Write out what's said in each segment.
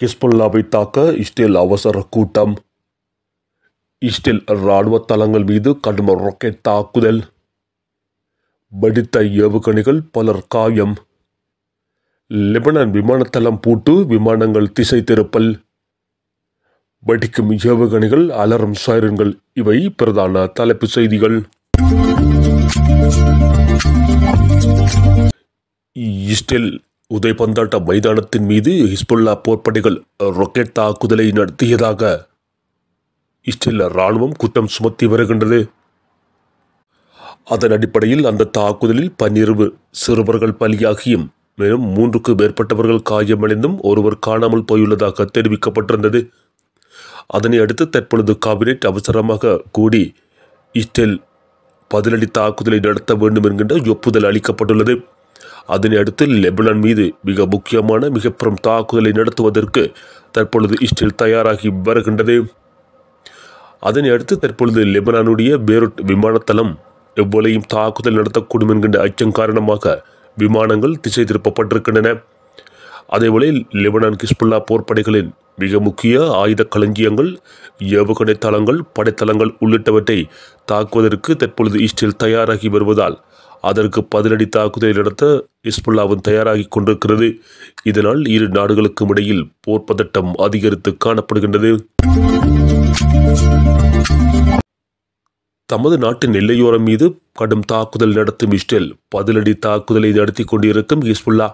கிஸ்புல்லாவை தாக்க இஸ்ரேல் அவசர கூட்டம் இஸ்ரேல் ராணுவ தளங்கள் மீது கடும் ராக்கெட் தாக்குதல் வெடித்த ஏவுகணைகள் பலர் காயம் லெபனான் விமானத்தளம் பூட்டு விமானங்கள் திசை திருப்பல் வெடிக்கும் ஏவுகணைகள் அலரும் சைரன்கள் இவை பிரதான தலைப்பு செய்திகள் இஸ்ரேல் உதயபந்தாட்ட மைதானத்தின் மீது ஹிஸ்புல்லா போர்ப்படைகள் ரொக்கெட் தாக்குதலை நடத்தியதாக இஸ்ரேல் ராணுவம் குற்றம் சுமத்தி வருகின்றது அதன் அடிப்படையில் அந்த தாக்குதலில் பன்னிரவு சிறுவர்கள் பலியாகியும் மேலும் மூன்றுக்கு மேற்பட்டவர்கள் காயமடைந்தும் ஒருவர் காணாமல் போயுள்ளதாக தெரிவிக்கப்பட்டிருந்தது அதனை அடுத்து தற்பொழுது காபினெட் அவசரமாக கூடி இஸ்ரேல் பதிலடி தாக்குதலை நடத்த வேண்டும் என்கின்ற ஒப்புதல் அளிக்கப்பட்டுள்ளது அதனை அடுத்து லெபனான் மீது மிக முக்கியமான மிகப்புறம் தாக்குதலை நடத்துவதற்கு தற்பொழுது இஸ்ரேல் தயாராகி வருகின்றது அதனை அடுத்து தற்பொழுது லெபனானுடைய பேரூட் விமானத்தளம் எவ்வளையும் தாக்குதல் நடத்தக்கூடும் என்கின்ற அச்சம் காரணமாக விமானங்கள் திசை திருப்பப்பட்டிருக்கின்றன அதேவேளை லெபனான் கிஸ்புல்லா போர்ப்படைகளின் மிக முக்கிய ஆயுத களஞ்சியங்கள் ஏவுகணை தளங்கள் படைத்தளங்கள் உள்ளிட்டவற்றை தாக்குவதற்கு தற்பொழுது இஸ்ரேல் தயாராகி வருவதால் அதற்கு பதிலடி தாக்குதலை நடத்த இஸ்புல்லாவும் தயாராகி கொண்டிருக்கிறது இதனால் இரு நாடுகளுக்கும் இடையில் போர்ப்பதட்டம் அதிகரித்து காணப்படுகின்றது தமது நாட்டின் எல்லையோரம் மீது கடும் தாக்குதல் நடத்தும் இஸ்ரேல் பதிலடி தாக்குதலை நடத்தி கொண்டிருக்கும் இஸ்புல்லா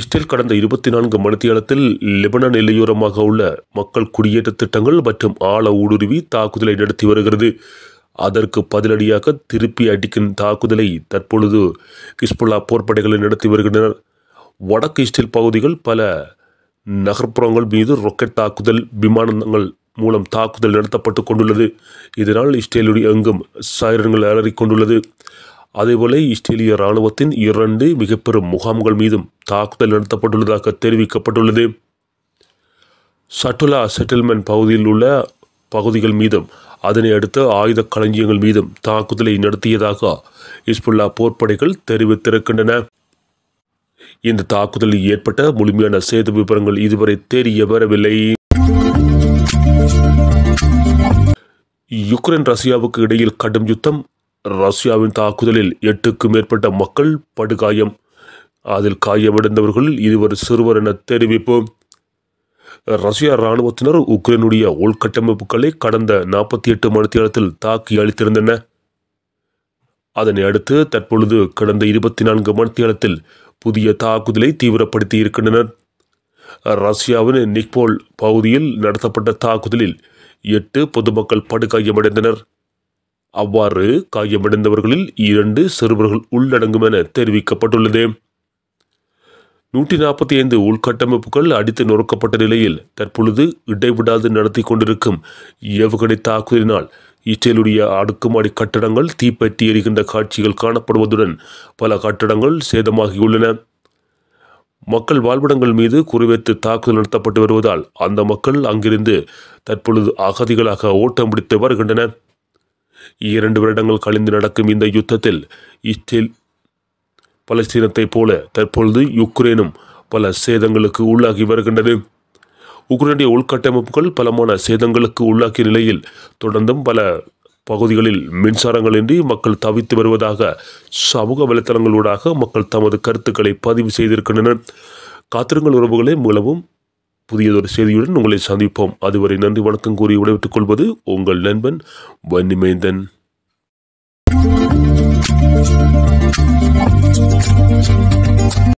இஸ்ரேல் கடந்த இருபத்தி நான்கு மணித்தியாலத்தில் லெபனான் எல்லையோரமாக உள்ள மக்கள் குடியேற்ற திட்டங்கள் மற்றும் ஆழ ஊடுருவி தாக்குதலை நடத்தி வருகிறது அதற்கு பதிலடியாக திருப்பி அடிக்கும் தாக்குதலை தற்பொழுது ஹிஸ்புல்லா போர்ப்படைகளை நடத்தி வருகின்றனர் வடக்கு இஸ்ரேல் பகுதிகள் பல நகர்ப்புறங்கள் மீது ரொக்கெட் தாக்குதல் விமானங்கள் மூலம் தாக்குதல் நடத்தப்பட்டு கொண்டுள்ளது இதனால் இஸ்ரேலுடைய எங்கும் சாயிரங்கள் அலறிக்கொண்டுள்ளது கொண்டுள்ளது அதேபோல இஸ்ரேலிய ராணுவத்தின் இரண்டு மிகப்பெரும் முகாம்கள் மீதும் தாக்குதல் நடத்தப்பட்டுள்ளதாக தெரிவிக்கப்பட்டுள்ளது சட்டுலா செட்டில்மெண்ட் பகுதியில் உள்ள பகுதிகள் மீதும் அதனை அடுத்து ஆயுத களஞ்சியங்கள் மீதும் தாக்குதலை நடத்தியதாக இஸ்புல்லா போர்ப்படைகள் தெரிவித்திருக்கின்றன இந்த தாக்குதலில் ஏற்பட்ட முழுமையான சேத விபரங்கள் இதுவரை தெரிய வரவில்லை யுக்ரைன் ரஷ்யாவுக்கு இடையில் கடும் யுத்தம் ரஷ்யாவின் தாக்குதலில் எட்டுக்கும் மேற்பட்ட மக்கள் படுகாயம் அதில் காயமடைந்தவர்கள் இருவர் சிறுவர் என தெரிவிப்பு ரஷ்யா இராணுவத்தினர் உக்ரைனுடைய உள்கட்டமைப்புகளை கடந்த நாற்பத்தி எட்டு மணி நேரத்தில் தாக்கி அளித்திருந்தன அதனை அடுத்து தற்பொழுது கடந்த இருபத்தி நான்கு மணி நேரத்தில் புதிய தாக்குதலை தீவிரப்படுத்தி இருக்கின்றனர் ரஷ்யாவின் நிக்போல் பகுதியில் நடத்தப்பட்ட தாக்குதலில் எட்டு பொதுமக்கள் படுகாயமடைந்தனர் அவ்வாறு காயமடைந்தவர்களில் இரண்டு சிறுவர்கள் உள்ளடங்கும் என தெரிவிக்கப்பட்டுள்ளது நூற்றி நாற்பத்தி ஐந்து உள்கட்டமைப்புகள் அடித்து நொறுக்கப்பட்ட நிலையில் தற்பொழுது இடைவிடாது நடத்தி கொண்டிருக்கும் ஏவுகணை தாக்குதலினால் இச்செயலுடைய அடுக்குமாடி கட்டடங்கள் தீப்பற்றி எரிகின்ற காட்சிகள் காணப்படுவதுடன் பல கட்டடங்கள் சேதமாகியுள்ளன மக்கள் வாழ்விடங்கள் மீது குறிவைத்து தாக்குதல் நடத்தப்பட்டு வருவதால் அந்த மக்கள் அங்கிருந்து தற்பொழுது அகதிகளாக ஓட்டம் பிடித்து வருகின்றனர் இரண்டு வருடங்கள் கழிந்து நடக்கும் இந்த யுத்தத்தில் இஸ்ரேல் பலஸ்தீனத்தைப் போல தற்பொழுது யுக்ரைனும் பல சேதங்களுக்கு உள்ளாகி வருகின்றது உக்ரைனுடைய உள்கட்டமைப்புகள் பலமான சேதங்களுக்கு உள்ளாக்கிய நிலையில் தொடர்ந்தும் பல பகுதிகளில் மின்சாரங்களின்றி மக்கள் தவித்து வருவதாக சமூக வலைத்தளங்களூடாக மக்கள் தமது கருத்துக்களை பதிவு செய்திருக்கின்றனர் காத்திருங்கள் உறவுகளை மூலமும் புதியதொரு செய்தியுடன் உங்களை சந்திப்போம் அதுவரை நன்றி வணக்கம் கூறி விடைபெற்றுக் கொள்வது உங்கள் நண்பன் வன்னிமேந்தன்